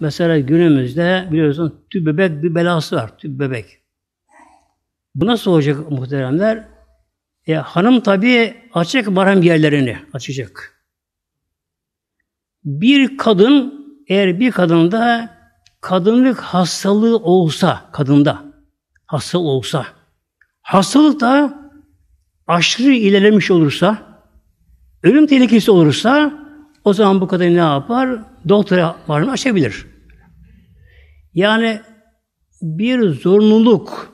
Mesela günümüzde biliyorsunuz tüp bebek bir belası var. Tüp bebek. Bu nasıl olacak muhteremler? E, hanım tabii açacak mahrem yerlerini açacak. Bir kadın eğer bir kadında kadınlık hastalığı olsa kadında hasta olsa hastalık da aşırı ilerlemiş olursa ölüm tehlikesi olursa o zaman bu kadın ne yapar? Doktora varını açabilir. Yani bir zorunluluk,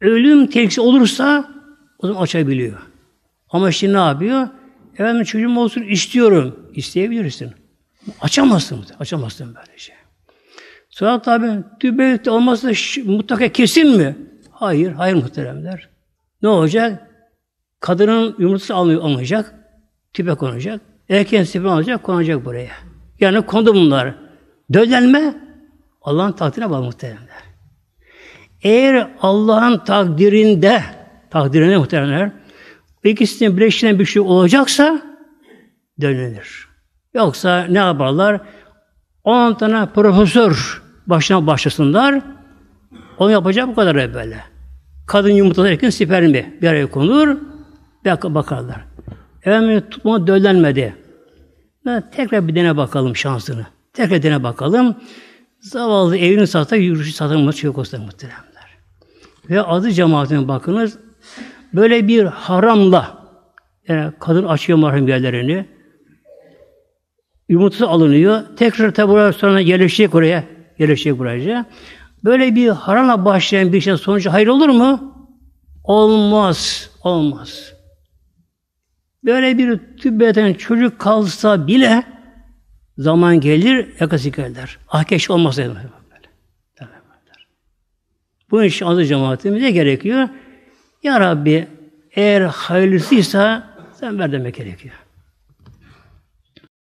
ölüm tehlikesi olursa o zaman açabiliyor. Ama şimdi ne yapıyor? Efendim çocuğum olsun istiyorum. İsteyebilirsin. Açamazsın. Açamazsın böyle şey. Sonra tabi tübevte olmazsa mutlaka kesin mi? Hayır, hayır muhteremler. Ne olacak? Kadının yumurtası alınıyor, alınacak. Tübe konacak. Erken sefil alacak, konacak buraya. Yani kondu bunlar. Döllenme Allah'ın takdirine bağlı muhteremler. Eğer Allah'ın takdirinde, takdirine muhteremler, ikisinin birleştiren bir şey olacaksa dönülür. Yoksa ne yaparlar? 10 tane profesör başına başlasınlar. Onu yapacak bu kadar böyle. Kadın yumurtalar erken mi bir araya konulur. Bakarlar. Efendim tutma döllenmedi. Tekrar bir dene bakalım şansını. Tekrar dene bakalım. Zavallı evini satar, yürüyüşü satamaz çocuk olsa muhteremler. Ve adı cemaatine bakınız. Böyle bir haramla yani kadın açıyor mahrum yerlerini. Yumurtası alınıyor. Tekrar tabi sonra yerleşecek oraya. Yerleşecek buraya. Böyle bir haramla başlayan bir şey sonucu hayır olur mu? Olmaz. Olmaz. Böyle bir tübbeten çocuk kalsa bile Zaman gelir, yakasık eder. Ah olmaz olmasaydı. Böyle. Bu iş azı cemaatimize gerekiyor. Ya Rabbi eğer hayırlısıysa sen ver demek gerekiyor.